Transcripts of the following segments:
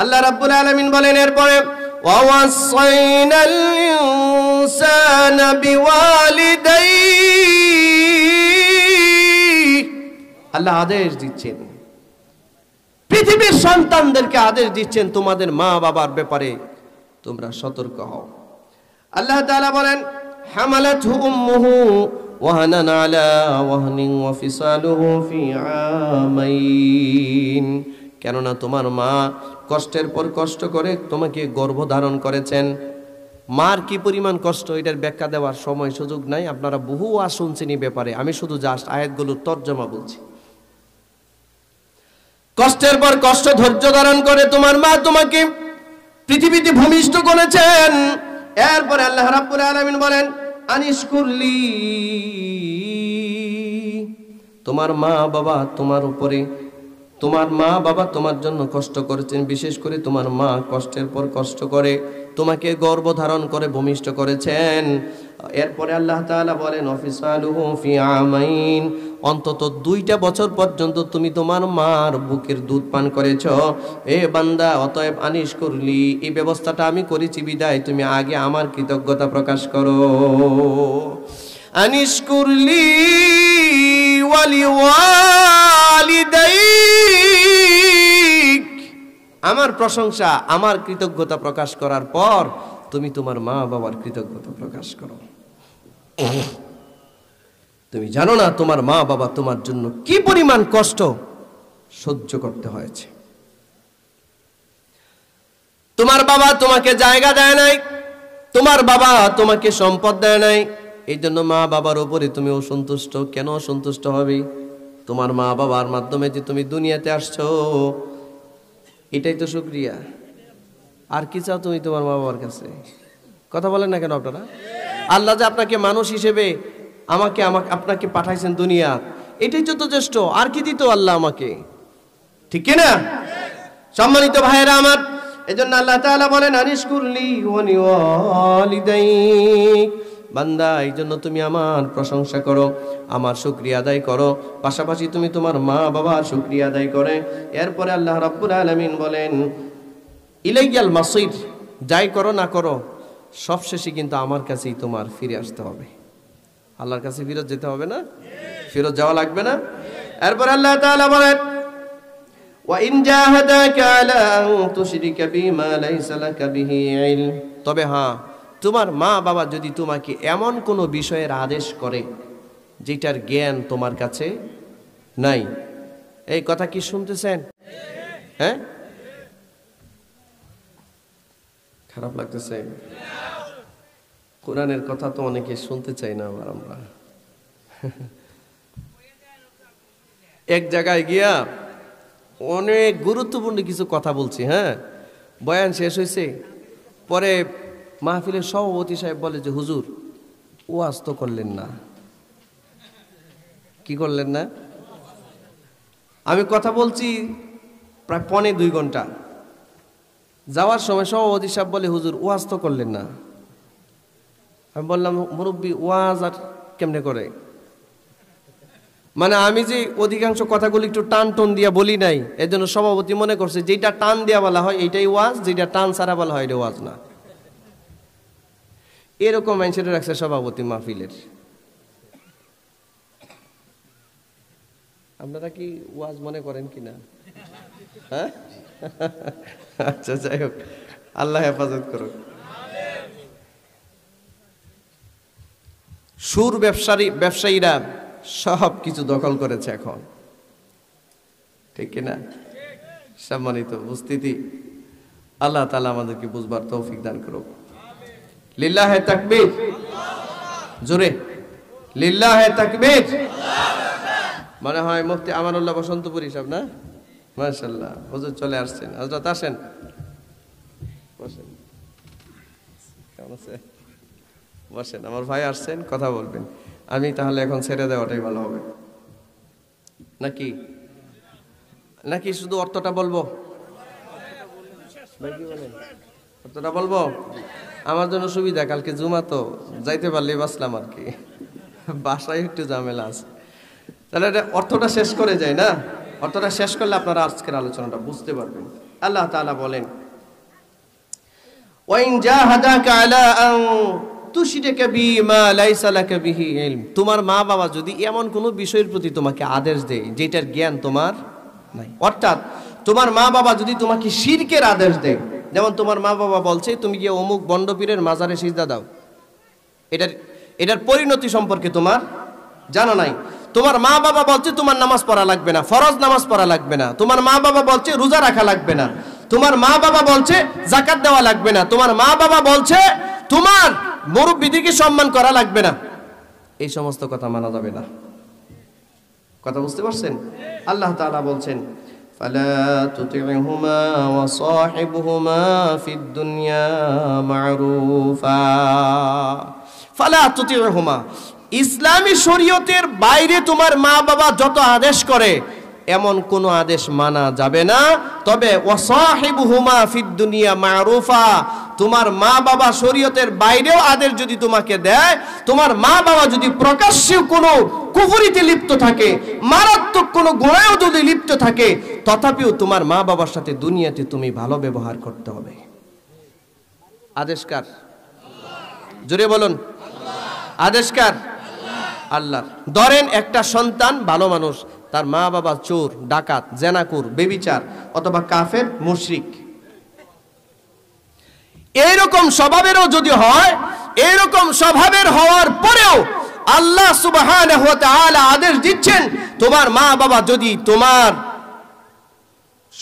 আল্লাহ রাব্বুল আলামিন বলেন এরপরে وَوَصَّيْنَا الْإِنسَانَ بِوَالِدَيْهِ আল্লাহ আদেশ দিচ্ছেন পৃথিবীর সন্তানদেরকে আদেশ দিচ্ছেন তোমাদের মা বাবার ব্যাপারে তোমরা সতর্ক হও আল্লাহ তাআলা বলেন হামালাতহু উম্মুহু ওয়াহানান আলা ওয়াহনিন ওয়া ফিসালুহু ফি আমাইন কেননা তোমার মা কষ্টের পর কষ্ট করে তোমাকে গর্ভ ধারণ করেছেন মার কি পরিমাণ কষ্ট এটার ব্যাখ্যা দেওয়ার সময় সুযোগ নাই আপনারা বহু আসুনছেন এই ব্যাপারে আমি শুধু জাস্ট আয়াতগুলো তর্জমা বলছি কষ্টের পর কষ্ট ধৈর্য ধারণ করে তোমার মা তোমাকে পৃথিবীতে ভূমিষ্ঠ করেছেন এরপরে আল্লাহ রাব্বুল আলামিন বলেন কুল্লি তোমার মা বাবা তোমার উপরে তোমার মা বাবা তোমার জন্য কষ্ট করেছেন বিশেষ করে তোমার মা কষ্টের পর কষ্ট করে তোমাকে গর্ব ধারণ করে ভূমিষ্ঠ করেছেন এরপরে আল্লাহ তাআলা বলেন আমাইন অন্তত দুইটা বছর পর্যন্ত তুমি তোমার মার বুকের দুধ পান করেছ এ বান্দা অতএব আনিস করলি এই ব্যবস্থাটা আমি করেছি বিদায় তুমি আগে আমার কৃতজ্ঞতা প্রকাশ করো আনিস করলি আমার প্রশংসা আমার কৃতজ্ঞতা প্রকাশ করার পর তুমি তোমার মা বাবার কৃতজ্ঞতা প্রকাশ করো তুমি জানো না তোমার মা বাবা তোমার জন্য কি পরিমাণ কষ্ট সহ্য করতে হয়েছে তোমার বাবা তোমাকে জায়গা দেয় নাই তোমার বাবা তোমাকে সম্পদ দেয় নাই এই জন্য মা বাবার উপরে তুমি অসন্তুষ্ট কেন অসন্তুষ্ট হবে তোমার মা বাবার মাধ্যমে যে তুমি দুনিয়াতে আসছো এটাই তো সুক্রিয়া আর কি চাও তুমি তোমার মা বাবার কাছে কথা বলেন না কেন আপনারা আল্লাহ যে আপনাকে মানুষ হিসেবে আমাকে আমাকে আপনাকে পাঠাইছেন দুনিয়া এটাই যথেষ্ট আর কি দিত আল্লাহ আমাকে ঠিক না সম্মানিত ভাইয়েরা আমার এজন্য আল্লাহ তাআলা বলেন আনিশকুরলি কুরলি ওয়ালিদাইক বান্দা এই জন্য তুমি আমার প্রশংসা করো আমার শুক্রিয়া আদায় করো পাশাপাশি তুমি তোমার মা বাবার শুক্রিয়া আদায় করে এরপরে আল্লাহ রাব্বুল আলমিন বলেন ইলাইয়াল মাসির যাই করো না করো সবশেষে কিন্তু আমার কাছেই তোমার ফিরে আসতে হবে আল্লাহর কাছে ফিরত যেতে হবে না ফিরত যাওয়া লাগবে না এরপর আল্লাহ তাআলা বলেন وإن جاهداك على أن تشرك بما ليس لك به علم তবে হ্যাঁ তোমার মা বাবা যদি তোমাকে এমন কোনো বিষয়ের আদেশ করে যেটার জ্ঞান তোমার কাছে নাই এই কথা কি শুনতেছেন হ্যাঁ খারাপ লাগতেছে কোরআনের কথা তো অনেকে শুনতে চাই না আবার আমরা এক জায়গায় গিয়া অনেক গুরুত্বপূর্ণ কিছু কথা বলছি হ্যাঁ বয়ান শেষ হয়েছে পরে মাহফিলের সভাপতি সাহেব বলে যে হুজুর ওয়াজ তো করলেন না কি করলেন না আমি কথা বলছি প্রায় পনে দুই ঘন্টা যাওয়ার সময় সভাপতি সাহেব বলে হুজুর ওয়াজ তো করলেন না আমি বললাম মুরব্বী ওয়াজ আর কেমনে করে মানে আমি যে অধিকাংশ কথাগুলি একটু টান টন দিয়া বলি নাই এর জন্য সভাপতি মনে করছে যেটা টান দেওয়া বলা হয় এইটাই ওয়াজ যেটা টান ছাড়া বলা হয় এটা ওয়াজ না এরকম মাইন্ডসেটে রাখছে সভাপতি মাহফিলের আপনারা কি ওয়াজ মনে করেন কি না হ্যাঁ আচ্ছা যাই হোক আল্লাহ হেফাজত করুক সুর ব্যবসায়ী ব্যবসায়ীরা সব কিছু দখল করেছে এখন ঠিক কিনা সম্মানিত উপস্থিতি আল্লাহ তালা আমাদেরকে বুঝবার তৌফিক দান করুক লিল্লাহ তাকবীর জোরে লিল্লাহ তাকবীর মনে হয় মুফতি আমানুল্লাহ বসন্তপুর সব না মাশাল্লাহ হুজুর চলে আসছেন হজরত আসেন বসেন কেমন আছে বসেন আমার ভাই আসছেন কথা বলবেন আমি তাহলে এখন ছেড়ে দেওয়াটাই ভালো হবে নাকি নাকি শুধু অর্থটা বলবো অর্থটা বলবো আমার জন্য সুবিধা কালকে জুমা তো যাইতে পারলে বাসলাম আর কি বাসায় একটু ঝামেলা আছে তাহলে এটা অর্থটা শেষ করে যায় না অর্থটা শেষ করলে আপনারা আজকের আলোচনাটা বুঝতে পারবেন আল্লাহ তালা বলেন তোমার মা বাবা যদি এমন কোনো বিষয়ের প্রতি তোমাকে আদেশ দেয় যেটার জ্ঞান তোমার নাই অর্থাৎ তোমার মা বাবা যদি তোমাকে শিরকের আদেশ দেয় যেমন তোমার মা বাবা বলছে তুমি গিয়ে অমুক বন্ডপীরের মাজারে সিজদা দাও এটার এটার পরিণতি সম্পর্কে তোমার জানা নাই তোমার মা বাবা বলছে তোমার নামাজ পড়া লাগবে না ফরজ নামাজ পড়া লাগবে না তোমার মা বাবা বলছে রোজা রাখা লাগবে না তোমার মা বাবা বলছে জাকাত দেওয়া লাগবে না তোমার মা বাবা বলছে তোমার মুরব্বীদিকে সম্মান করা লাগবে না এই সমস্ত কথা মানা যাবে না কথা বুঝতে পারছেন আল্লাহ তাআলা বলছেন فلا تطعهما وصاحبهما في الدنيا معروفا فلا تطعهما ইসলামী শরীয়তের বাইরে তোমার মা বাবা যত আদেশ করে এমন কোনো আদেশ মানা যাবে না তবে ওসাহিবুহুমা দুনিয়া মারুফা তোমার মা বাবা শরীয়তের বাইরেও আদেশ যদি তোমাকে দেয় তোমার মা বাবা যদি প্রকাশ্যে কোনো কুফুরিতে লিপ্ত থাকে মারাত্মক কোনো গোড়ায়ও যদি লিপ্ত থাকে তথাপিও তোমার মা বাবার সাথে দুনিয়াতে তুমি ভালো ব্যবহার করতে হবে আদেশকার জোরে বলুন আদেশকার আল্লাহ ধরেন একটা সন্তান ভালো মানুষ তার মা বাবা চোর ডাকাত জেনাকুর বেবিচার অথবা কাফের মুশ্রিক এইরকম স্বভাবেরও যদি হয় এইরকম স্বভাবের হওয়ার পরেও আল্লাহ সুবাহ আদেশ দিচ্ছেন তোমার মা বাবা যদি তোমার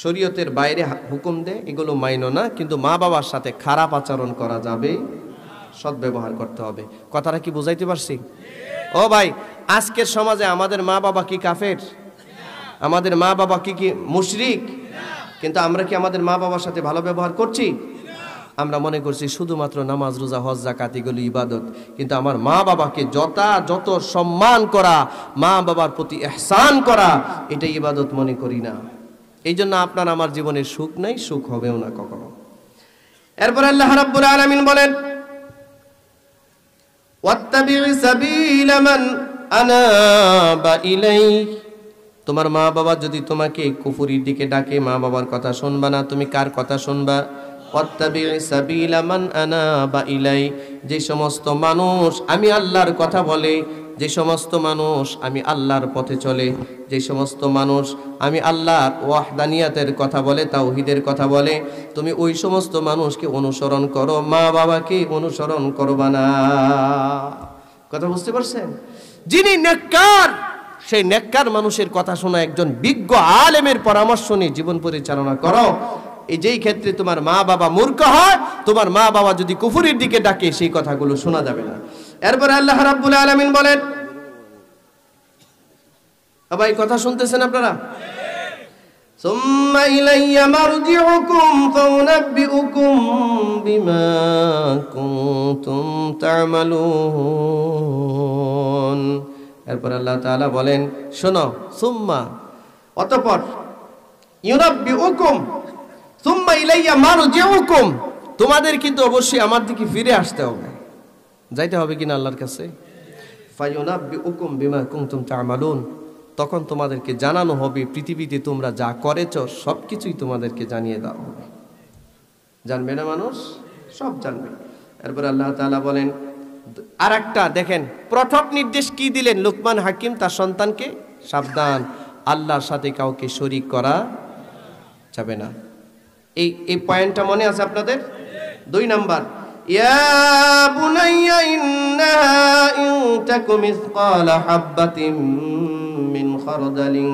শরীয়তের বাইরে হুকুম দেয় এগুলো মাইন না কিন্তু মা বাবার সাথে খারাপ আচরণ করা যাবে সদ্ব্যবহার করতে হবে কথাটা কি বুঝাইতে পারছি ও ভাই আজকের সমাজে আমাদের মা বাবা কি কাফের আমাদের মা বাবা কি কি মুশরিক কিন্তু আমরা কি আমাদের মা বাবার সাথে ভালো ব্যবহার করছি আমরা মনে করছি শুধুমাত্র নামাজ রোজা হজ্জা জাকাত ইবাদত কিন্তু আমার মা বাবাকে যথাযথ সম্মান করা মা বাবার প্রতি এহসান করা এটা ইবাদত মনে করি না এই জন্য আপনার আমার জীবনে সুখ নাই সুখ হবেও না কখনো এরপর আল্লাহ রাব্বুল আলামিন বলেন ওয়াত্তাবিউ সাবিলা মান আনা বা ইলাই তোমার মা বাবা যদি তোমাকে কুফুরির দিকে ডাকে মা বাবার কথা শুনবা না তুমি কার কথা শুনবা যে সমস্ত মানুষ আমি আল্লাহর কথা বলে যে সমস্ত মানুষ আমি আল্লাহর পথে চলে যে সমস্ত মানুষ আমি আল্লাহর ওয়াহদানিয়াতের কথা বলে তাওহিদের কথা বলে তুমি ওই সমস্ত মানুষকে অনুসরণ করো মা বাবাকে অনুসরণ করবা না কথা বুঝতে পারছেন যিনি নেককার সেই নেককার মানুষের কথা শোনা একজন বিজ্ঞ আলেমের পরামর্শ নিয়ে জীবন পরিচালনা করো এই যেই ক্ষেত্রে তোমার মা বাবা মূর্খ হয় তোমার মা বাবা যদি কুফুরির দিকে ডাকে সেই কথাগুলো শোনা যাবে না এরপরে আল্লাহ রাব্বুল আলামিন বলেন আবার এই কথা শুনতেছেন আপনারা ثم إلي مرجعكم فأنبئكم بما كنتم تعملون এরপর আল্লাহ তাআলা বলেন শোনো সুম্মা অতঃপর ইউনাব্বি উকুম সুম্মা ইলাইয়া মারজিউকুম তোমাদের কিন্তু অবশ্যই আমার দিকে ফিরে আসতে হবে যাইতে হবে কিনা আল্লাহর কাছে ফায়ুনাব্বি উকুম বিমা কুনতুম তা'মালুন তখন তোমাদেরকে জানানো হবে পৃথিবীতে তোমরা যা করেছ সব কিছুই তোমাদেরকে জানিয়ে দেওয়া হবে জানবে না মানুষ সব জানবে এরপর আল্লাহ তালা বলেন আর একটা দেখেন প্রথম নির্দেশ কি দিলেন লোকমান হাকিম তার সন্তানকে সাবধান আল্লাহর সাথে কাউকে শরিক করা যাবে না এই এই পয়েন্টটা মনে আছে আপনাদের দুই নাম্বার ইয়া বুনাইয়া ইন্নাহা ইউতাকুম ইসকালা হাব্বাতিম খরদালিং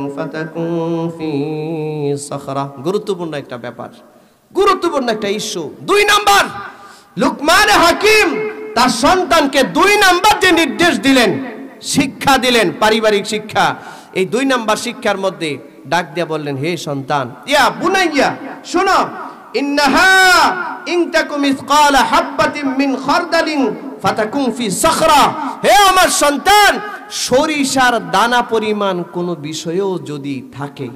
সখরা গুরুত্বপূর্ণ একটা ব্যাপার গুরুত্বপূর্ণ একটা ইস্যু দুই নাম্বার লুকমান হাকিম তার সন্তানকে দুই নাম্বার যে নির্দেশ দিলেন শিক্ষা দিলেন পারিবারিক শিক্ষা এই দুই নাম্বার শিক্ষার মধ্যে ডাক দিয়া বললেন হে সন্তান ইয়া বুনাইয়া শোনো ইন্নাহা ইনতাকুম ইসকাল হাব্বাতিন মিন খরদালিন ফাতাকুমফি সখরা হে আমার সন্তান সরিষার দানা পরিমাণ কোনো বিষয়েও যদি থাকে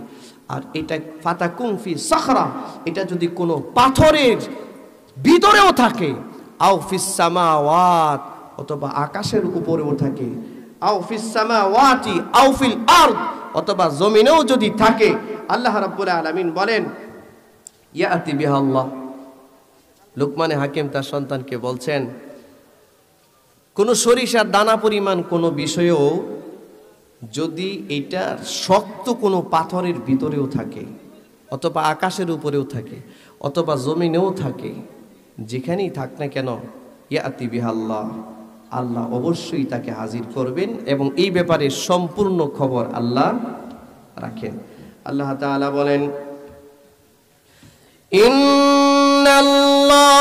আর এটা ফাতাকুমফি সখরা এটা যদি কোনো পাথরের ভিতরেও থাকে আও ফিসামা ওয়াত অথবা আকাশের উপরেও থাকে আও ফিসামা ফিসামাওয়াতি আও ফিল আরদ অথবা জমিনেও যদি থাকে আল্লাহ রাব্বুল আলামিন বলেন ইয়াতি বিহাল্লাহ লুকমানে হাকিম তার সন্তানকে বলছেন কোনো সরিষার দানা পরিমাণ কোনো বিষয়েও যদি এটা শক্ত কোনো পাথরের ভিতরেও থাকে অথবা আকাশের উপরেও থাকে অথবা জমিনেও থাকে যেখানেই থাক না কেন ইয়াতি বিহাল্লাহ আল্লাহ অবশ্যই তাকে হাজির করবেন এবং এই ব্যাপারে সম্পূর্ণ খবর আল্লাহ রাখেন আল্লাহ তালা বলেন ইন্নাল্লাহ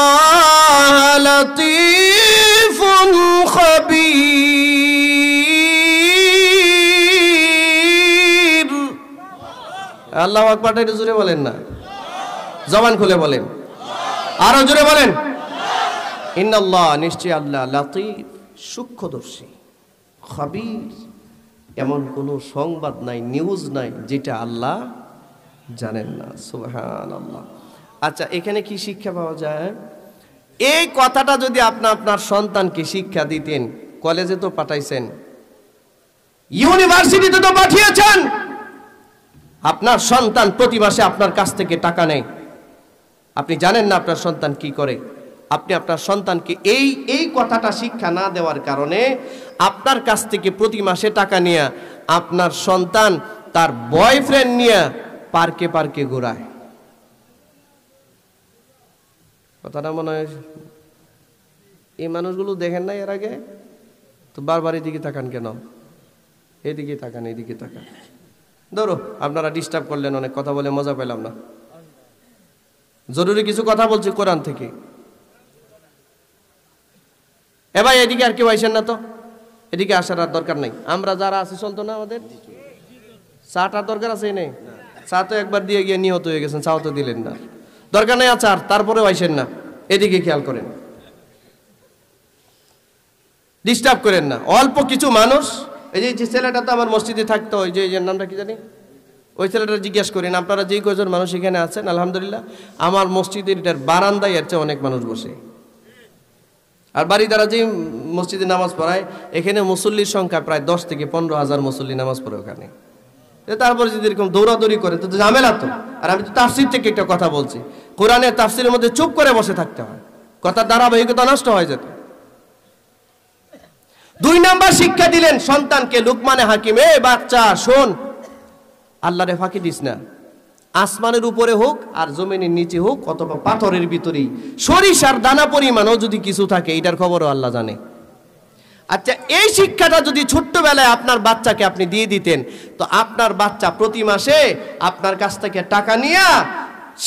খবীর আল্লাহ আকবর একটু জোরে বলেন না জবান খুলে বলেন আরো জোরে বলেন ইন্নাল্লাহ নিশ্চয় আল্লাহ লাতিফ সূক্ষ্মদর্শী খবির এমন কোনো সংবাদ নাই নিউজ নাই যেটা আল্লাহ জানেন না সুবহান আল্লাহ আচ্ছা এখানে কি শিক্ষা পাওয়া যায় এই কথাটা যদি আপনি আপনার সন্তানকে শিক্ষা দিতেন কলেজে তো পাঠাইছেন ইউনিভার্সিটিতে তো পাঠিয়েছেন আপনার সন্তান প্রতি মাসে আপনার কাছ থেকে টাকা নেয় আপনি জানেন না আপনার সন্তান কি করে আপনি আপনার সন্তানকে এই এই কথাটা শিক্ষা না দেওয়ার কারণে আপনার কাছ থেকে প্রতি মাসে টাকা নিয়ে আপনার সন্তান তার বয়ফ্রেন্ড নিয়ে পার্কে পার্কে ঘোরায় কথাটা মনে হয় এই মানুষগুলো দেখেন না এর আগে তো বারবার এদিকে তাকান কেন এদিকে তাকান এদিকে তাকান ধরো আপনারা ডিস্টার্ব করলেন অনেক কথা বলে মজা পেলাম না জরুরি কিছু কথা বলছি কোরআন থেকে এ ভাই এদিকে আর কেউ আইসেন না তো এদিকে আসার আর দরকার নাই আমরা যারা আছি চলতো না আমাদের চাটার দরকার আছে নেই চা তো একবার দিয়ে গিয়ে নিহত হয়ে গেছেন চাও তো দিলেন না দরকার নেই আচার তারপরেও আইসেন না এদিকে খেয়াল করেন ডিস্টার্ব করেন না অল্প কিছু মানুষ এই যে ছেলেটা তো আমার মসজিদে থাকতো ওই যে নামটা কি জানি ওই ছেলেটা জিজ্ঞেস করেন আপনারা যেই কজন মানুষ এখানে আছেন আলহামদুলিল্লাহ আমার মসজিদের এটার বারান্দায় এর চেয়ে অনেক মানুষ বসে আর বাড়ি দ্বারা যে মসজিদে নামাজ পড়ায় এখানে মুসল্লির সংখ্যা প্রায় দশ থেকে পনেরো হাজার মুসল্লি নামাজ পড়ে ওখানে তারপরে যদি এরকম দৌড়াদৌড়ি করে তো ঝামেলা তো আর আমি তো তাফসির থেকে একটা কথা বলছি কোরআনের তাফসিরের মধ্যে চুপ করে বসে থাকতে হয় কথা ধারাবাহিকতা নষ্ট হয়ে যেত দুই নাম্বার শিক্ষা দিলেন সন্তানকে লুকমানে হাকিম এ বাচ্চা শোন আল্লাহ রে ফাঁকি দিস না আসমানের উপরে হোক আর জমিনের নিচে হোক অথবা পাথরের ভিতরেই সরিষার দানা পরিমাণও যদি কিছু থাকে এটার খবরও আল্লাহ জানে আচ্ছা এই শিক্ষাটা যদি ছোট্টবেলায় আপনার বাচ্চাকে আপনি দিয়ে দিতেন তো আপনার বাচ্চা প্রতি মাসে আপনার কাছ থেকে টাকা নিয়ে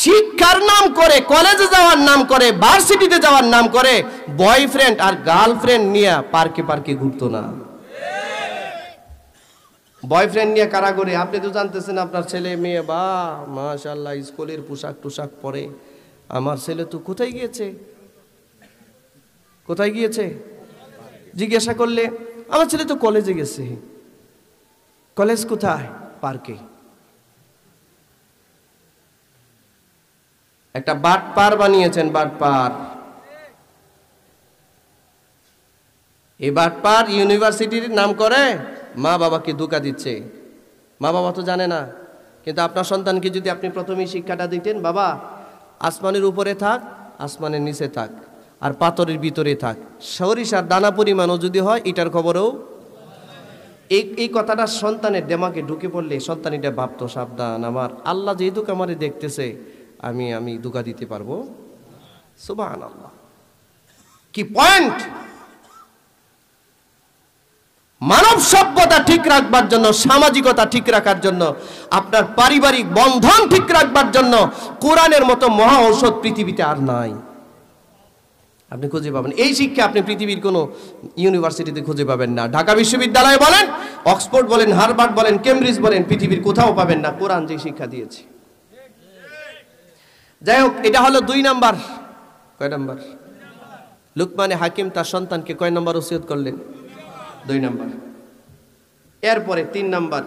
শিক্ষার নাম করে কলেজে যাওয়ার নাম করে ভার্সিটিতে যাওয়ার নাম করে বয়ফ্রেন্ড আর গার্লফ্রেন্ড নিয়ে পার্কে পার্কে ঘুরতো না বয়ফ্রেন্ড নিয়ে কারাগরে আপনি তো জানতেছেন আপনার ছেলে মেয়ে বা মাশাল্লাহ স্কুলের পোশাক টুশাক পরে আমার ছেলে তো কোথায় গিয়েছে কোথায় গিয়েছে জিজ্ঞাসা করলে আমার ছেলে তো কলেজে গেছে কলেজ কোথায় পার্কে একটা বাট পার বানিয়েছেন বাট পার এই বাট পার ইউনিভার্সিটির নাম করে মা বাবাকে ধোকা দিচ্ছে মা বাবা তো জানে না কিন্তু আপনার সন্তানকে যদি আপনি প্রথমেই শিক্ষাটা দিতেন বাবা আসমানের উপরে থাক আসমানের নিচে থাক আর পাথরের ভিতরে থাক সরিষার দানা পরিমাণও যদি হয় এটার খবরেও এই এই কথাটা সন্তানের দেমাকে ঢুকে পড়লে সন্তান এটা ভাবতো সাবধান আমার আল্লাহ যেহেতু আমারে দেখতেছে আমি আমি দুগা দিতে পারবো সুবাহান কি পয়েন্ট মানব সভ্যতা ঠিক রাখবার জন্য সামাজিকতা ঠিক রাখার জন্য আপনার পারিবারিক বন্ধন ঠিক রাখবার জন্য কোরআনের মতো মহা ঔষধ পৃথিবীতে আর নাই আপনি খুঁজে পাবেন এই শিক্ষা আপনি পৃথিবীর কোনো ইউনিভার্সিটিতে খুঁজে পাবেন না ঢাকা বিশ্ববিদ্যালয়ে বলেন অক্সফোর্ড বলেন হার্ভার্ড বলেন কেমব্রিজ বলেন পৃথিবীর কোথাও পাবেন না কোরআন যে শিক্ষা দিয়েছে যাই হোক এটা হলো দুই নাম্বার কয় নাম্বার লুকমানে হাকিম তার সন্তানকে কয় নাম্বার ওসিয়ত করলেন দুই নাম্বার এরপরে তিন নাম্বার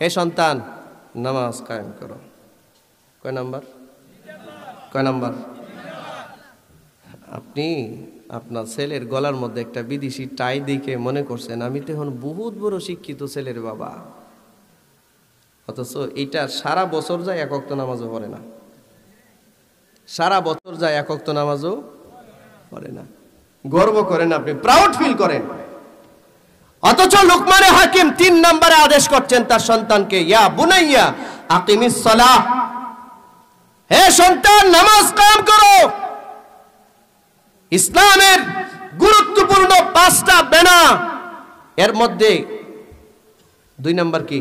হে সন্তান নামাজ কায়েম করো কয় নাম্বার কয় নাম্বার আপনি আপনার ছেলের গলার মধ্যে একটা বিদেশি টাই দিকে মনে করছেন আমি তো এখন বহুত বড় শিক্ষিত ছেলের বাবা অথচ এটা সারা বছর যায় একক তো নামাজও পড়ে না সারা বছর যায় একক তো নামাজও পড়ে না গর্ব করেন আপনি প্রাউড ফিল করেন অথচ লোকমানে হাকিম তিন নম্বরে আদেশ করছেন তার সন্তানকে ইয়া বুনাইয়া আকিমিস সালাহ হে সন্তান নামাজ কায়েম করো ইসলামের গুরুত্বপূর্ণ পাঁচটা বেনা এর মধ্যে দুই নম্বর কি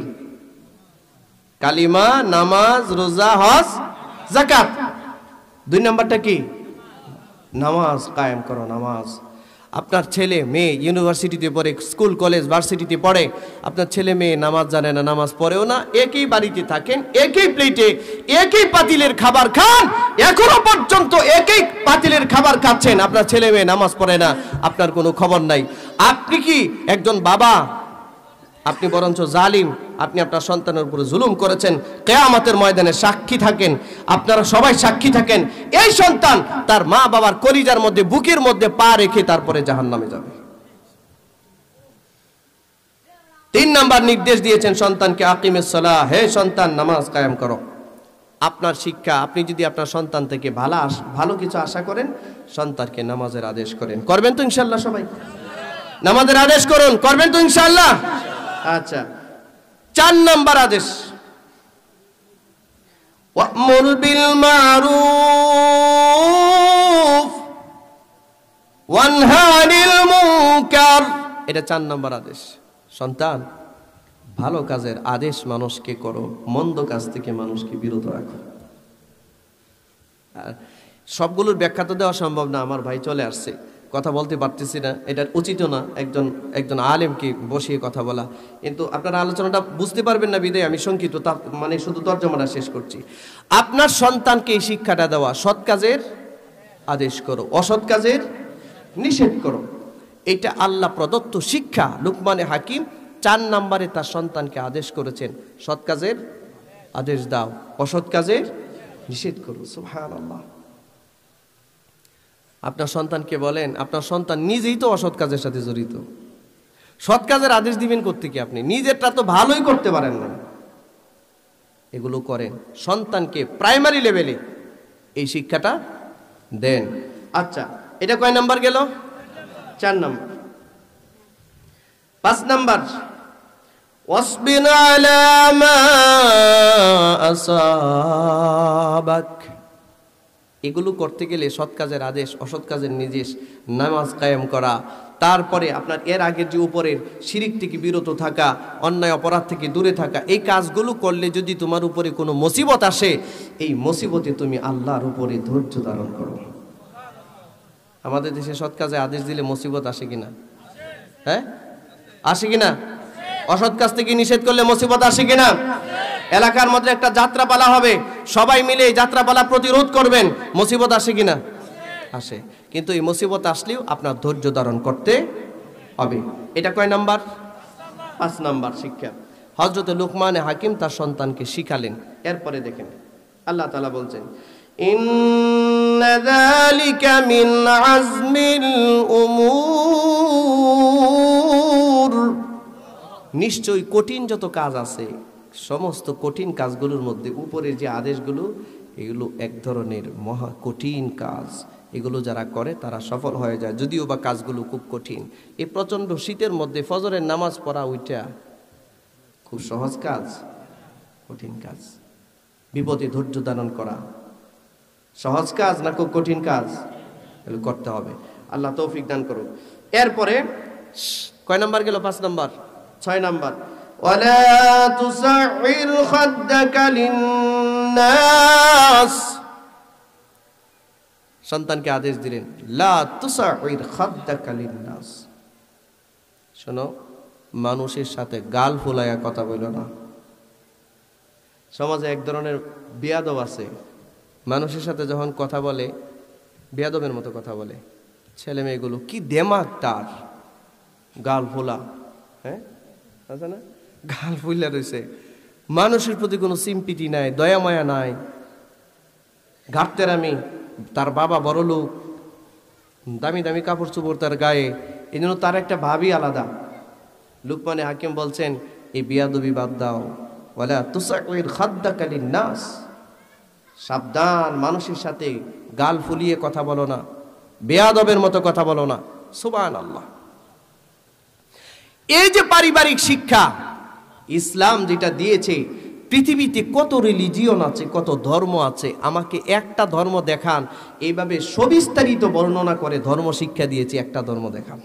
কালিমা নামাজ রোজা হজ জাকাত দুই নম্বরটা কি নামাজ কায়েম করো নামাজ আপনার ছেলে মেয়ে ইউনিভার্সিটিতে পড়ে স্কুল কলেজ ভার্সিটিতে পড়ে আপনার ছেলে মেয়ে নামাজ জানে না নামাজ পড়েও না একই বাড়িতে থাকেন একই প্লেটে একই পাতিলের খাবার খান এখনো পর্যন্ত একই পাতিলের খাবার খাচ্ছেন আপনার ছেলে মেয়ে নামাজ পড়ে না আপনার কোনো খবর নাই আপনি কি একজন বাবা আপনি বরঞ্চ জালিম আপনি আপনার সন্তানের উপরে জুলুম করেছেন কেয়ামতের ময়দানে সাক্ষী থাকেন আপনারা সবাই সাক্ষী থাকেন এই সন্তান তার মা বাবার কলিজার মধ্যে বুকের মধ্যে পা রেখে তারপরে জাহান নামে যাবে তিন নাম্বার নির্দেশ দিয়েছেন সন্তানকে আকিমের সালাহ হে সন্তান নামাজ কায়েম করো আপনার শিক্ষা আপনি যদি আপনার সন্তান থেকে ভালো ভালো কিছু আশা করেন সন্তানকে নামাজের আদেশ করেন করবেন তো ইনশাল্লাহ সবাই নামাজের আদেশ করুন করবেন তো ইনশাল্লাহ আচ্ছা চার নাম্বার আদেশ ওয়ামুর বিল মারুফ ওয়ানহানিল মুনকার এটা চার নাম্বার আদেশ সন্তান ভালো কাজের আদেশ মানুষকে করো মন্দ কাজ থেকে মানুষকে বিরত রাখো আর সবগুলোর ব্যাখ্যা তো দেওয়া সম্ভব না আমার ভাই চলে আসছে কথা বলতে পারতেছি না এটা উচিত না একজন একজন আলেমকে বসিয়ে কথা বলা কিন্তু আপনার আলোচনাটা বুঝতে পারবেন না বিদায় আমি শঙ্কিত তা মানে শুধু তর্জমাটা শেষ করছি আপনার সন্তানকে এই শিক্ষাটা দেওয়া সৎ কাজের আদেশ করো অসৎ কাজের নিষেধ করো এটা আল্লাহ প্রদত্ত শিক্ষা লুকমানে হাকিম চার নাম্বারে তার সন্তানকে আদেশ করেছেন সৎ কাজের আদেশ দাও অসৎ কাজের নিষেধ করো সুহান আল্লাহ আপনার সন্তানকে বলেন আপনার সন্তান নিজেই তো অসৎ কাজের সাথে জড়িত সৎ কাজের আদেশ দিবেন করতে কি আপনি নিজেরটা তো ভালোই করতে পারেন না এগুলো করেন সন্তানকে প্রাইমারি লেভেলে এই শিক্ষাটা দেন আচ্ছা এটা কয় নাম্বার গেল চার নাম্বার পাঁচ নাম্বার অসবিনা على এগুলো করতে গেলে সৎ কাজের আদেশ অসৎ কাজের নির্দেশ নামাজ কায়েম করা তারপরে আপনার এর আগের যে উপরের শিরিক থেকে বিরত থাকা অন্যায় অপরাধ থেকে দূরে থাকা এই কাজগুলো করলে যদি তোমার উপরে কোনো মুসিবত আসে এই মুসিবতে তুমি আল্লাহর উপরে ধৈর্য ধারণ করো আমাদের দেশে সৎ কাজে আদেশ দিলে মুসিবত আসে কিনা হ্যাঁ আসে কিনা অসৎ কাজ থেকে নিষেধ করলে মুসিবত আসে কিনা এলাকার মধ্যে একটা যাত্রাপালা হবে সবাই মিলে এই যাত্রাপালা প্রতিরোধ করবেন মুসিবত আসে কিনা আসে কিন্তু এই মুসিবত আসলেও আপনার ধৈর্য ধারণ করতে হবে এটা কয় নাম্বার পাঁচ নাম্বার শিক্ষা হজরত লুকমান হাকিম তার সন্তানকে শিখালেন এরপরে দেখেন আল্লাহ তালা বলছেন নিশ্চয়ই কঠিন যত কাজ আছে সমস্ত কঠিন কাজগুলোর মধ্যে উপরের যে আদেশগুলো এগুলো এক ধরনের মহা কঠিন কাজ এগুলো যারা করে তারা সফল হয়ে যায় যদিও বা কাজগুলো খুব কঠিন এই প্রচণ্ড শীতের মধ্যে ফজরের নামাজ পড়া ওইটা খুব সহজ কাজ কঠিন কাজ বিপদে ধৈর্য ধারণ করা সহজ কাজ না খুব কঠিন কাজ করতে হবে আল্লাহ তৌফিক দান করুক এরপরে কয় নাম্বার গেল পাঁচ নাম্বার ছয় নাম্বার ولا تسعر خدك للناس সন্তানকে আদেশ দিলেন লা তুসাইর খাদ্দাকা লিন্নাস শোনো মানুষের সাথে গাল ফুলাইয়া কথা বলো না সমাজে এক ধরনের বেয়াদব আছে মানুষের সাথে যখন কথা বলে বেয়াদবের মতো কথা বলে ছেলে মেয়েগুলো কি দেমাগ তার গাল ফোলা হ্যাঁ আছে না গাল ফুইলা রয়েছে মানুষের প্রতি কোনো সিম্পিটি নাই দয়ামায়া নাই ঘাটতের আমি তার বাবা বড় লোক দামি দামি কাপড় চোপড় তার গায়ে এই জন্য তার একটা ভাবই আলাদা লুকমানে হাকিম বলছেন এই বিয়াদবি বাদ দাও বলে তুষাকের খাদ্যাকালীন নাস সাবধান মানুষের সাথে গাল ফুলিয়ে কথা বলো না বেয়াদবের মতো কথা বলো না সুবান আল্লাহ এই যে পারিবারিক শিক্ষা ইসলাম যেটা দিয়েছে পৃথিবীতে কত রিলিজিয়ন আছে কত ধর্ম আছে আমাকে একটা ধর্ম দেখান এইভাবে সবিস্তারিত বর্ণনা করে ধর্ম শিক্ষা দিয়েছে একটা ধর্ম দেখান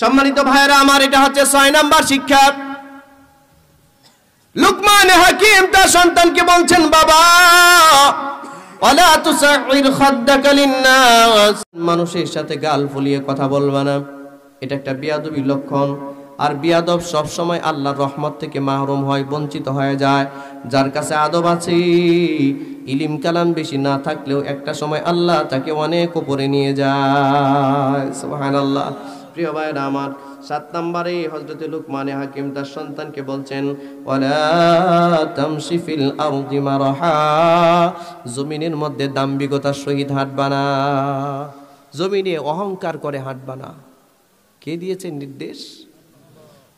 সম্মানিত ভাইয়েরা আমার এটা হচ্ছে ছয় নাম্বার শিক্ষা লুকমান হাকিম তার সন্তানকে বলছেন বাবা মানুষের সাথে গাল ফুলিয়ে কথা বলবানা এটা একটা বিয়াদবির লক্ষণ আর বিয়াদব সবসময় আল্লাহর রহমত থেকে মাহরুম হয় বঞ্চিত হয়ে যায় যার কাছে আদব আছে ইলিম কালাম বেশি না থাকলেও একটা সময় আল্লাহ তাকে অনেক উপরে নিয়ে যায় আল্লাহ প্রিয় ভাইরা আমার সাত নম্বরে হজরত লুকমানে হাকিম তার সন্তানকে বলছেন জমিনের মধ্যে দাম্বিকতার সহিত হাঁটবানা জমিনে অহংকার করে হাঁটবানা কে দিয়েছেন নির্দেশ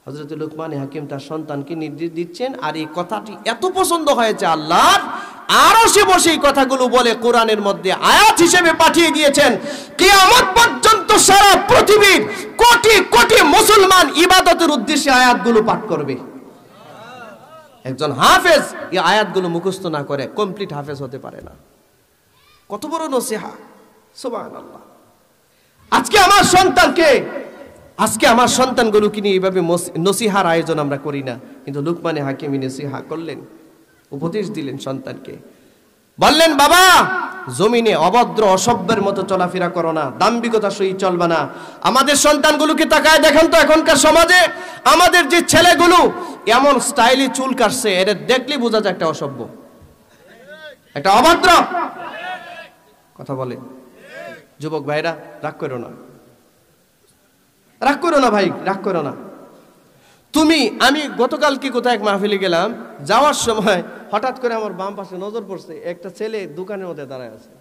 হজরত লুকমান হাকিম তার সন্তানকে নির্দেশ দিচ্ছেন আর এই কথাটি এত পছন্দ হয়েছে আল্লাহ আরো সে বসে এই কথাগুলো বলে কোরআনের মধ্যে আয়াত হিসেবে পাঠিয়ে দিয়েছেন আমার পর্যন্ত সারা পৃথিবীর কোটি কোটি মুসলমান ইবাদতের উদ্দেশ্যে আয়াতগুলো পাঠ করবে একজন হাফেজ এই আয়াতগুলো মুখস্থ না করে কমপ্লিট হাফেজ হতে পারে না কত বড় নসিহা সুবহানাল্লাহ আজকে আমার সন্তানকে আজকে আমার সন্তানগুলোকে নিয়ে এইভাবে নসিহার আয়োজন আমরা করি না কিন্তু লুকমানে হাকিমি নসিহা করলেন উপদেশ দিলেন সন্তানকে বললেন বাবা জমিনে অভদ্র অসভ্যের মতো চলাফেরা করো না দাম্বিকতা সই চলবা না আমাদের সন্তানগুলোকে তাকায় দেখেন তো এখনকার সমাজে আমাদের যে ছেলেগুলো এমন স্টাইলি চুল কাটছে এটা দেখলে বোঝা যায় একটা অসভ্য একটা অভদ্র কথা বলে যুবক ভাইরা রাগ করো না রাগ করো না ভাই রাগ করো না তুমি আমি গতকাল কি কোথায় এক মাহফিলে গেলাম যাওয়ার সময় হঠাৎ করে আমার বাম পাশে নজর পড়ছে একটা ছেলে দোকানের মধ্যে দাঁড়ায় আছে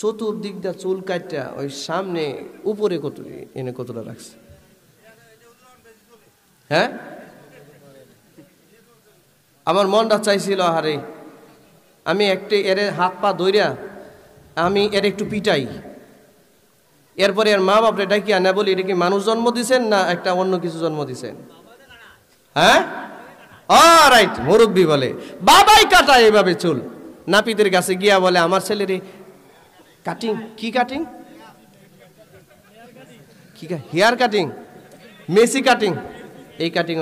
চতুর্দিকটা চুল কাটটা ওই সামনে উপরে কত এনে কতটা রাখছে হ্যাঁ আমার মনটা চাইছিল আহারে আমি একটি এর হাত পা দইরা আমি এর একটু পিটাই এরপরে এর মা বাপরে ডাকি না বলি এটা কি মানুষ জন্ম দিছেন না একটা অন্য কিছু জন্ম দিছেন হ্যাঁ রাইট ah, মুরব্বী বলে বাবাই কাটায় এইভাবে চুল নাপিতের কাছে গিয়া বলে আমার ছেলের কাটিং কি কাটিং কি হেয়ার কাটিং মেসি কাটিং এই কাটিং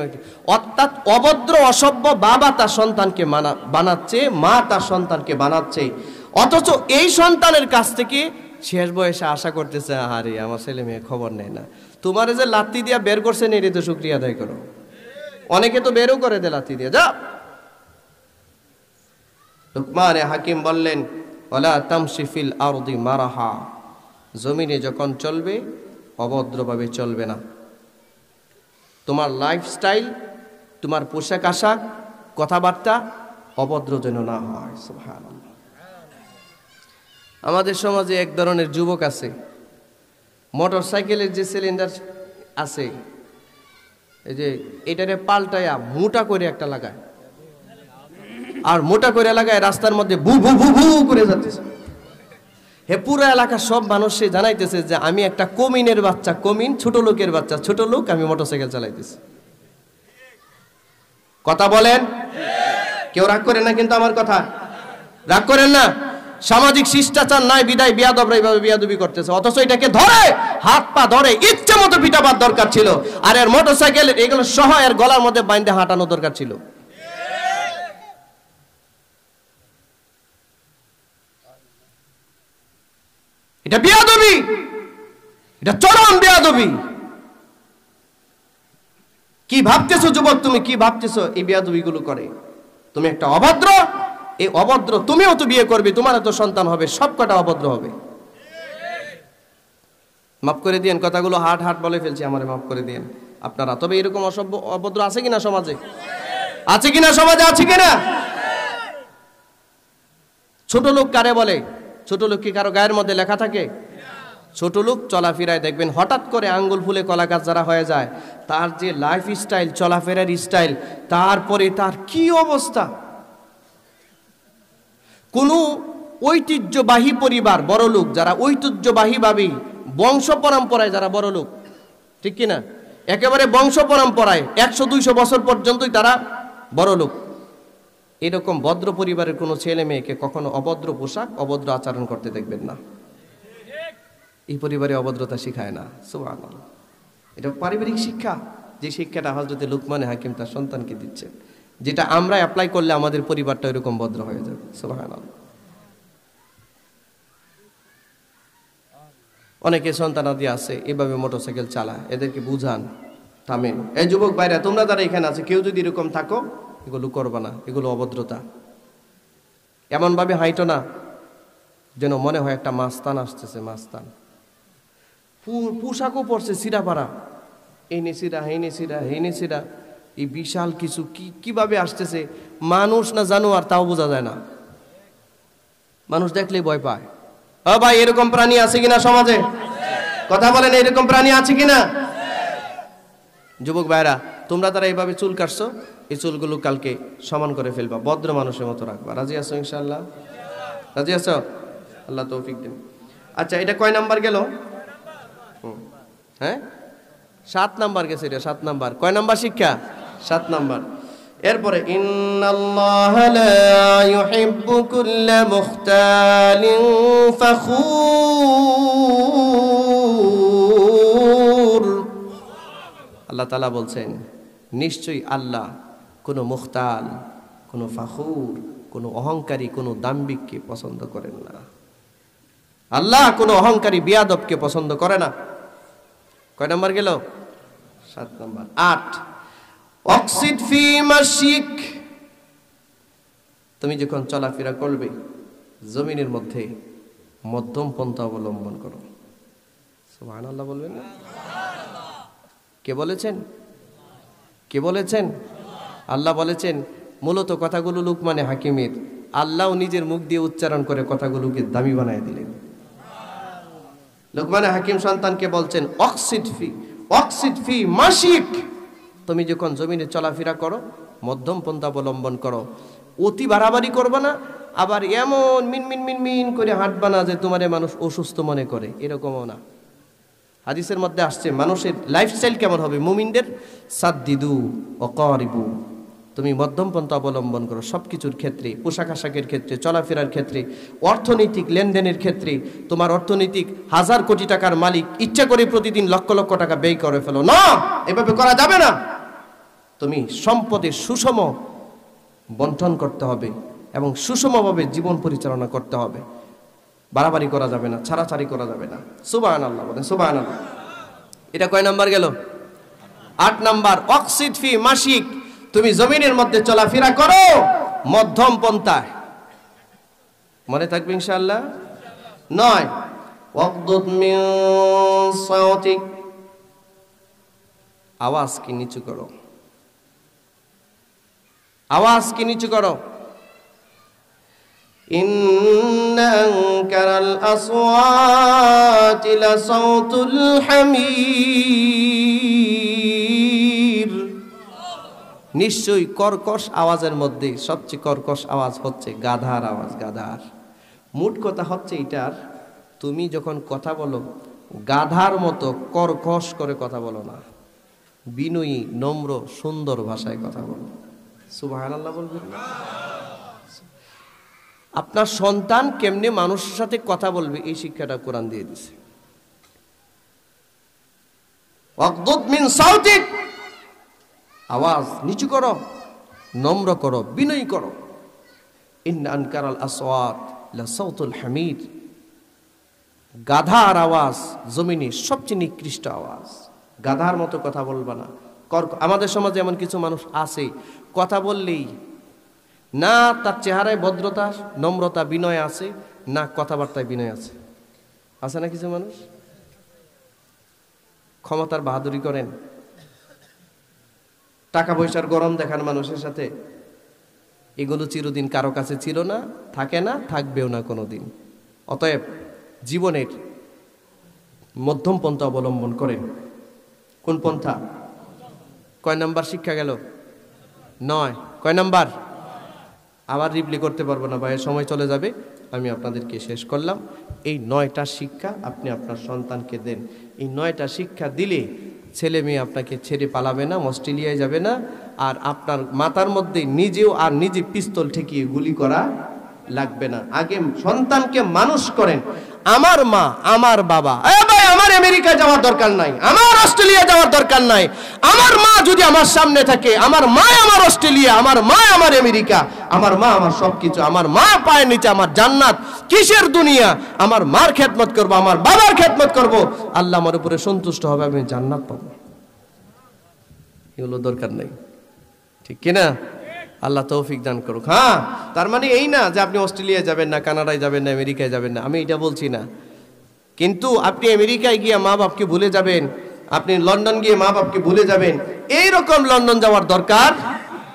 অর্থাৎ অভদ্র অসভ্য বাবা তার সন্তানকে বানাচ্ছে মা তার সন্তানকে বানাচ্ছে অথচ এই সন্তানের কাছ থেকে শেষ বয়সে আশা করতেছে আহারে আমার ছেলে মেয়ে খবর নেই না তোমার যে লাত্তি দিয়া বের করছে নেই তো শুক্রিয়া আদায় করো অনেকে তো বেরও করে দে লাত্তি দিয়ে যা লুকমান হাকিম বললেন ওলা তামসিফিল আরদি মারাহা জমিনে যখন চলবে অভদ্রভাবে চলবে না তোমার লাইফস্টাইল তোমার পোশাক আশাক কথাবার্তা অভদ্র যেন না হয় সুহান আমাদের সমাজে এক ধরনের যুবক আছে মোটর সাইকেলের যে সিলিন্ডার আছে এই যে এটারে পাল্টাইয়া মোটা করে একটা লাগায় আর মোটা করে লাগায় রাস্তার মধ্যে ভু ভু ভু ভু করে যাচ্ছে হে পুরো এলাকার সব মানুষ সে জানাইতেছে যে আমি একটা কমিনের বাচ্চা কমিন ছোট লোকের বাচ্চা ছোট লোক আমি মোটর সাইকেল চালাইতেছি কথা বলেন কেউ রাগ করেন না কিন্তু আমার কথা রাগ করেন না সামাজিক শিষ্টাচার নাই বিদায় বিয়াদবরা এইভাবে বিয়াদবি করতেছে অথচ এটাকে ধরে হাত পা ধরে ইচ্ছে মতো পিটাবার দরকার ছিল আর এর মোটর সাইকেল এগুলো সহ এর গলার মধ্যে বাইন্দে হাঁটানো দরকার ছিল এটা বিয়াদবি এটা চরম বিয়াদবি কি ভাবতেছো যুবক তুমি কি ভাবতেছো এই গুলো করে তুমি একটা অভদ্র এই অভদ্র তুমিও তো বিয়ে করবে তোমারও তো সন্তান হবে সব কটা অভদ্র হবে মাফ করে দিয়েন কথাগুলো হাট হাট বলে ফেলছি আমার মাফ করে দিয়েন আপনারা তবে এরকম অসভ্য অভদ্র আছে কিনা সমাজে আছে কিনা সমাজে আছে কিনা ছোট লোক কারে বলে ছোট লোক কি কারো গায়ের মধ্যে লেখা থাকে ছোট লোক চলাফেরায় দেখবেন হঠাৎ করে আঙ্গুল ফুলে কলা গাছ যারা হয়ে যায় তার যে লাইফ স্টাইল চলাফেরার স্টাইল তারপরে তার কি অবস্থা কোনো ঐতিহ্যবাহী পরিবার বড় লোক যারা ঐতিহ্যবাহীভাবেই বংশ পরম্পরায় যারা বড় লোক ঠিক কিনা একেবারে বংশ পরম্পরায় একশো দুইশো বছর পর্যন্তই তারা বড় লোক এরকম ভদ্র পরিবারের কোনো ছেলে মেয়েকে কখনো অভদ্র পোশাক অভদ্র আচরণ করতে দেখবেন না এই পরিবারে অভদ্রতা শিখায় না সুবাহ এটা পারিবারিক শিক্ষা যে শিক্ষাটা হজরতে লুকমানে হাকিম তার সন্তানকে দিচ্ছে যেটা আমরা অ্যাপ্লাই করলে আমাদের পরিবারটা এরকম ভদ্র হয়ে যাবে সোহান অনেকে সন্তানাদি আছে এভাবে মোটরসাইকেল চালা এদেরকে বুঝান থামে এই যুবক বাইরে তোমরা তারা এখানে আছে কেউ যদি এরকম থাকো এগুলো করবা না এগুলো অভদ্রতা এমনভাবে হাইটো না যেন মনে হয় একটা মাস্তান আসতেছে মাস্তান পোশাকও পড়ছে সিরা পাড়া এই নেসিরা হেই সিরা হেই সিরা এই বিশাল কিছু কি কিভাবে আসতেছে মানুষ না জানো আর তাও বোঝা যায় না মানুষ দেখলে ভয় পায় ও ভাই এরকম প্রাণী আছে কিনা সমাজে কথা বলেন এরকম প্রাণী আছে কিনা যুবক ভাইরা তোমরা তারা এভাবে চুল কাটছো এই চুলগুলো কালকে সমান করে ফেলবা ভদ্র মানুষের মতো রাখবা রাজি আছো ইনশাল্লাহ রাজি আছো আল্লাহ তৌফিক দেন আচ্ছা এটা কয় নাম্বার গেল হ্যাঁ সাত নাম্বার গেছে এটা সাত নাম্বার কয় নাম্বার শিক্ষা সাত নাম্বার এরপরে আল্লাহ তালা বলছেন নিশ্চয়ই আল্লাহ কোনো মুখতাল কোনো ফাখুর কোনো অহংকারী কোনো দাম্বিককে পছন্দ করেন না আল্লাহ কোনো অহংকারী বিয়াদবকে পছন্দ করে না কয় নম্বর গেল সাত নম্বর আট অক্সিড ফি মাসিক তুমি যখন চলাফেরা করবে জমিনের মধ্যে মধ্যম পন্থা অবলম্বন করো সুবহান আল্লাহ বলবেন না কে বলেছেন কে বলেছেন আল্লাহ বলেছেন মূলত কথাগুলো মানে হাকিমের আল্লাহ নিজের মুখ দিয়ে উচ্চারণ করে কথাগুলোকে দামি বানিয়ে দিলেন লোকমানে হাকিম সন্তানকে বলছেন অক্সিড ফি অক্সিড ফি মাসিক তুমি যখন জমিনে চলাফেরা করো মধ্যম পন্থা অবলম্বন করো অতি বাড়াবাড়ি করবে না আবার এমন মিন মিন মিন মিন করে হাঁটবা না যে তোমারে মানুষ অসুস্থ মনে করে এরকমও না হাদিসের মধ্যে আসছে মানুষের লাইফস্টাইল কেমন হবে মুমিনদের সাদ্দিদু অকরিবু তুমি মধ্যম পন্থা অবলম্বন করো সব কিছুর ক্ষেত্রে পোশাক আশাকের ক্ষেত্রে চলাফেরার ক্ষেত্রে অর্থনৈতিক লেনদেনের ক্ষেত্রে তোমার অর্থনৈতিক হাজার কোটি টাকার মালিক ইচ্ছা করে প্রতিদিন লক্ষ লক্ষ টাকা ব্যয় করে ফেলো না এভাবে করা যাবে না তুমি সম্পদের সুষম বন্টন করতে হবে এবং সুষমভাবে জীবন পরিচালনা করতে হবে বাড়াবাড়ি করা যাবে না ছাড়াছাড়ি করা যাবে না সুবাহান আল্লাহ বলেন সুবাহান আল্লাহ এটা কয় নাম্বার গেল আট নাম্বার অক্সিড ফি মাসিক তুমি জমিনের মধ্যে চলাফেরা করো মধ্যম পন্থায় মনে থাকবে ইনশাল্লাহ নয় আওয়াজ কি নিচু করো আওয়াজ কি নিচু করো ইন্নাল আসওয়াতিল সাউতুল হামির নিশ্চয়ই কর্কশ আওয়াজের মধ্যে সবচেয়ে কর্কশ আওয়াজ হচ্ছে গাধার আওয়াজ গাধার মোট কথা হচ্ছে এটার তুমি যখন কথা বলো গাধার মতো কর্কশ করে কথা বলো না বিনয়ী নম্র সুন্দর ভাষায় কথা বলো আপনার সন্তান কেমনে মানুষের সাথে কথা বলবে এই শিক্ষাটা কোরআন দিয়ে দিছে আওয়াজ নিচু করো নম্র করো বিনয় করো হামিদ গাধার আওয়াজ জমিনে সবচেয়ে নিকৃষ্ট আওয়াজ গাধার মতো কথা বলবা না আমাদের সমাজে এমন কিছু মানুষ আছে কথা বললেই না তার চেহারায় ভদ্রতা নম্রতা বিনয় আছে না কথাবার্তায় বিনয় আছে আছে না কিছু মানুষ ক্ষমতার বাহাদুরি করেন টাকা পয়সার গরম দেখান মানুষের সাথে এগুলো চিরদিন কারো কাছে ছিল না থাকে না থাকবেও না কোনো দিন অতএব জীবনের মধ্যম পন্থা অবলম্বন করেন কোন পন্থা কয় নাম্বার শিক্ষা গেল নয় কয় নাম্বার আবার রিপ্লি করতে পারবো না ভাইয়ের সময় চলে যাবে আমি আপনাদেরকে শেষ করলাম এই নয়টা শিক্ষা আপনি আপনার সন্তানকে দেন এই নয়টা শিক্ষা দিলে ছেলে মেয়ে আপনাকে ছেড়ে পালাবে না অস্ট্রেলিয়ায় যাবে না আর আপনার মাথার মধ্যে নিজেও আর নিজে পিস্তল ঠেকিয়ে গুলি করা লাগবে না আগে সন্তানকে মানুষ করেন আমার মা আমার বাবা আমার আমেরিকা যাওয়ার দরকার নাই আমার অস্ট্রেলিয়া যাওয়ার দরকার নাই আমার মা যদি আমার সামনে থাকে আমার মা আমার অস্ট্রেলিয়া আমার মা আমার আমেরিকা আমার মা আমার সবকিছু আমার মা পায়ের নিচে আমার জান্নাত কিসের দুনিয়া আমার মার খেদমত করব আমার বাবার খেদমত করব আল্লাহ আমার উপরে সন্তুষ্ট হবে আমি জান্নাত পাবো এগুলো দরকার নাই ঠিক কিনা আল্লাহ তৌফিক দান করুক হ্যাঁ তার মানে এই না যে আপনি অস্ট্রেলিয়া যাবেন না কানাডায় যাবেন না আমেরিকায় যাবেন না আমি এটা বলছি না কিন্তু আপনি আমেরিকায় গিয়ে মা বাপকে ভুলে যাবেন আপনি লন্ডন গিয়ে মা বাপকে ভুলে যাবেন এই রকম লন্ডন যাওয়ার দরকার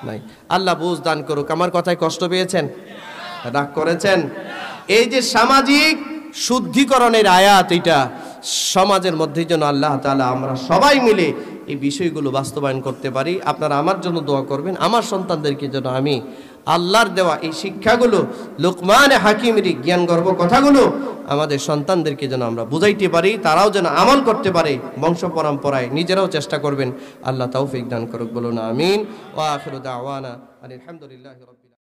নাই আল্লাহ বুঝ দান করুক আমার কথায় কষ্ট পেয়েছেন রাগ করেছেন এই যে সামাজিক শুদ্ধিকরণের আয়াত এটা সমাজের মধ্যে যেন আল্লাহ তালা আমরা সবাই মিলে এই বিষয়গুলো বাস্তবায়ন করতে পারি আপনারা আমার জন্য দোয়া করবেন আমার সন্তানদেরকে যেন আমি আল্লাহর দেওয়া এই শিক্ষাগুলো লোকমান হাকিমের জ্ঞান গর্ব কথাগুলো আমাদের সন্তানদেরকে যেন আমরা বুঝাইতে পারি তারাও যেন আমল করতে পারে বংশ পরম্পরায় নিজেরাও চেষ্টা করবেন আল্লাহ ফিক দান করুক বলুন আমিন ও আখরুদ আওয়ানা আলহামদুলিল্লাহ